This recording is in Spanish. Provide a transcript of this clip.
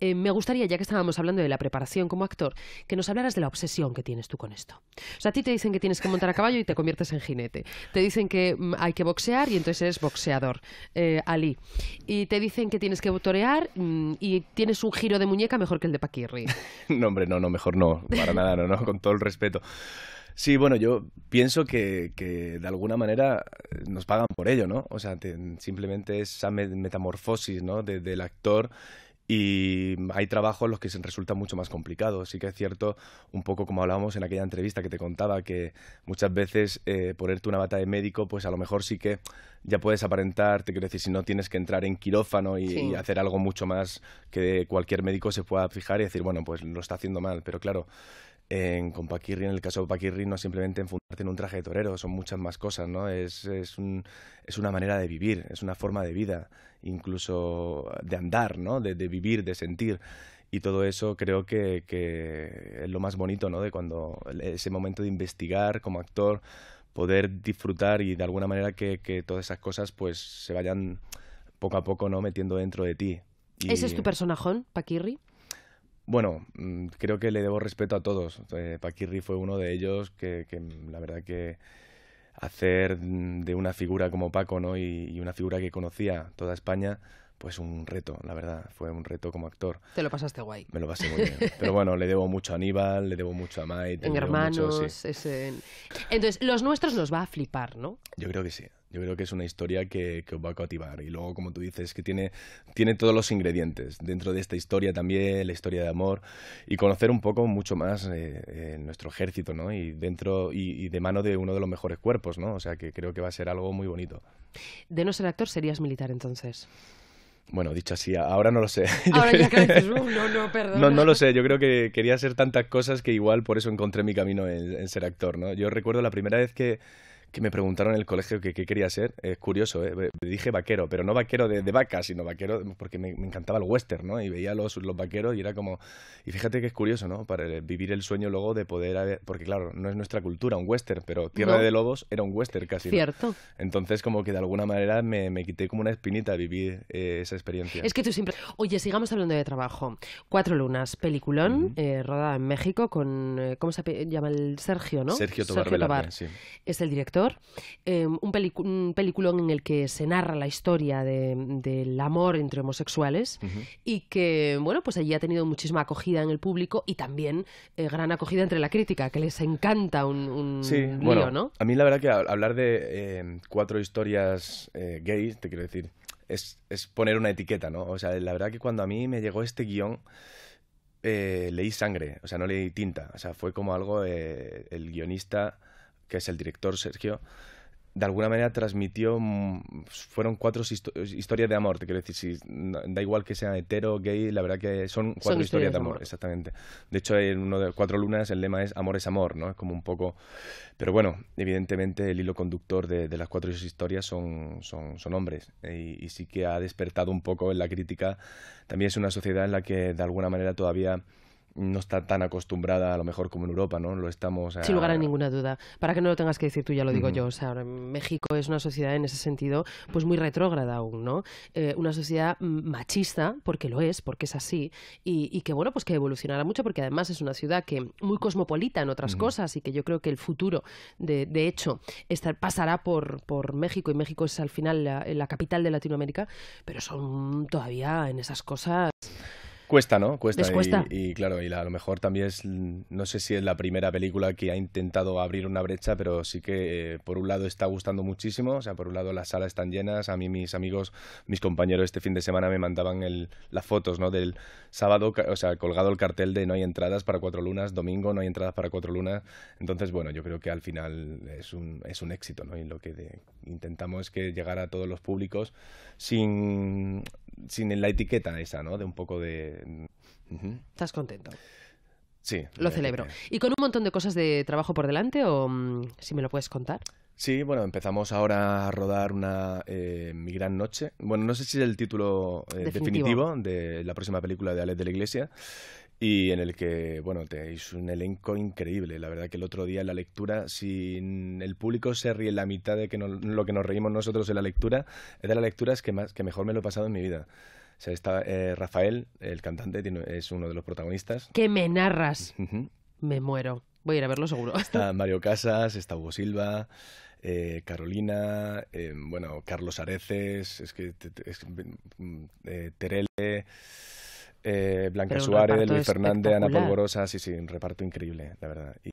Eh, me gustaría, ya que estábamos hablando de la preparación como actor, que nos hablaras de la obsesión que tienes tú con esto. O sea, a ti te dicen que tienes que montar a caballo y te conviertes en jinete. Te dicen que mm, hay que boxear y entonces eres boxeador, eh, Ali. Y te dicen que tienes que torear mm, y tienes un giro de muñeca mejor que el de Paquirri. no, hombre, no, no, mejor no. Para nada, no, no, con todo el respeto. Sí, bueno, yo pienso que, de alguna manera eh, nos pagan por ello, ¿no? O sea, simplemente esa metamorfosis, ¿no? del actor y hay trabajos los que se resulta mucho más complicados. Sí que es cierto, un poco como hablábamos en aquella entrevista que te contaba, que muchas veces eh, ponerte una bata de médico, pues a lo mejor sí que ya puedes aparentar, te quiero decir, si no tienes que entrar en quirófano y, y hacer algo mucho más que cualquier médico se pueda fijar y decir, bueno, pues lo está haciendo mal. Pero claro, en, con Paquirri, en el caso de Paquirri, no simplemente enfundarte en un traje de torero, son muchas más cosas, ¿no? Es, una manera de vivir, es una forma de vida, incluso de andar, ¿no? De, vivir, de sentir. Y todo eso creo que, es lo más bonito, ¿no? De cuando ese momento de investigar como actor, poder disfrutar y de alguna manera que, todas esas cosas pues se vayan poco a poco, ¿no? Metiendo dentro de ti. ¿Ese es tu personajón, Paquirri? Bueno, mm, creo que le debo respeto a todos. Paquiri eh, Paquirri fue uno de ellos que, mm, la verdad que hacer mm, de una figura como Paco ¿no? y, una figura que conocía toda España, pues un reto, la verdad, fue un reto como actor. Te lo pasaste guay. Me lo pasé muy bien. Pero bueno, le debo mucho a Aníbal, le debo mucho a Maite. En hermanos, Entonces, los nuestros los va a flipar, ¿no? Yo creo que sí. Yo creo que es una historia que, os va a cautivar. Y luego, como tú dices, que tiene, tiene todos los ingredientes. Dentro de esta historia también, la historia de amor. Y conocer un poco mucho más eh, eh, nuestro ejército, ¿no? Y dentro, y, de mano de uno de los mejores cuerpos, ¿no? O sea que creo que va a ser algo muy bonito. De no ser actor, serías militar entonces. Bueno, dicho así, ahora no lo sé. Ahora que no, no, perdón. No, lo sé, yo creo que quería hacer tantas cosas que igual por eso encontré mi camino en ser actor, ¿no? Yo recuerdo la primera vez que, que me preguntaron en el colegio qué quería ser. Es eh, curioso, eh, ¿eh? dije vaquero, pero no vaquero de, vaca, sino vaquero porque me, encantaba el western, ¿no? Y veía los, los vaqueros y era como... Y fíjate que es curioso, ¿no? Para vivir el sueño luego de poder... Porque claro, no es nuestra cultura un western, pero Tierra de Lobos era un western casi. Cierto. Entonces como que de alguna manera me, me quité como una espinita vivir eh, esa experiencia. Es que tú siempre... Oye, sigamos hablando de trabajo. Cuatro lunas, peliculón, rodada en México con... ¿Cómo se llama el Sergio, no? Sergio Tobar. Sergio sí. Es el director Em, un, peliculón en el que se narra la historia del amor entre homosexuales y que, bueno, pues allí ha tenido muchísima acogida en el público y también eh, gran acogida entre la crítica, que les encanta un, un bueno, ¿no? A mí la verdad que hablar de em, cuatro historias eh, gays, te quiero decir, es, poner una etiqueta, ¿no? O sea, la verdad que cuando a mí me llegó este guión... Eh, leí sangre, o sea, no leí tinta. O sea, fue como algo, el guionista que es el director Sergio, de alguna manera transmitió, mm, fueron cuatro historias de amor, te quiero decir, da igual que sea hetero, gay, la verdad que son cuatro historias, de amor, exactamente. De hecho, en uno de cuatro lunas el lema es amor es amor, ¿no? Es como un poco... Pero bueno, evidentemente el hilo conductor de, las cuatro historias son, son, hombres eh, y sí que ha despertado un poco en la crítica. También es una sociedad en la que de alguna manera todavía no está tan acostumbrada a lo mejor como en Europa, ¿no? Lo estamos... Sin lugar a ninguna duda. Para que no lo tengas que decir tú, ya lo digo yo. O sea, México es una sociedad en ese sentido pues muy retrógrada aún, ¿no? Eh, una sociedad machista, porque lo es, porque es así, y, que bueno, pues que evolucionará mucho, porque además es una ciudad que muy cosmopolita en otras cosas y que yo creo que el futuro, de, de hecho, pasará por, por México y México es al final la capital de Latinoamérica, pero son todavía en esas cosas... Cuesta, ¿no? Cuesta. Y, claro, y a lo mejor también es, no sé si es la primera película que ha intentado abrir una brecha, pero sí que eh, por un lado está gustando muchísimo, o sea, por un lado las salas están llenas, a mí mis amigos, mis compañeros este fin de semana me mandaban las fotos, ¿no? Del sábado, o sea, colgado el cartel de no hay entradas para cuatro lunas, domingo no hay entradas para cuatro lunas, entonces bueno, yo creo que al final es un, es un éxito, ¿no? Y lo que intentamos es que llegara a todos los públicos sin, sin la etiqueta esa, ¿no? De un poco de ¿Estás contento? Sí. Lo celebro. ¿Y con un montón de cosas de trabajo por delante o mm, si me lo puedes contar? Sí, bueno, empezamos ahora a rodar una eh, Mi Gran Noche. Bueno, no sé si es el título eh, definitivo. de la próxima película de Alex de la Iglesia y en el que, bueno, tenéis un elenco increíble. La verdad que el otro día la lectura, si el público se ríe la mitad de que lo que nos reímos nosotros en la lectura, es de las lecturas que, más, que mejor me lo he pasado en mi vida. O sea, está, eh, Rafael, el cantante, es uno de los protagonistas. ¡Qué me narras! Me muero. Voy a ir a verlo seguro. Está Mario Casas, está Hugo Silva, eh, Carolina, eh, bueno, Carlos Areces, es que, mm, Terele. Blanca Suárez, Luis Fernández, Ana Polvorosa, sí, sí, un reparto increíble, la verdad.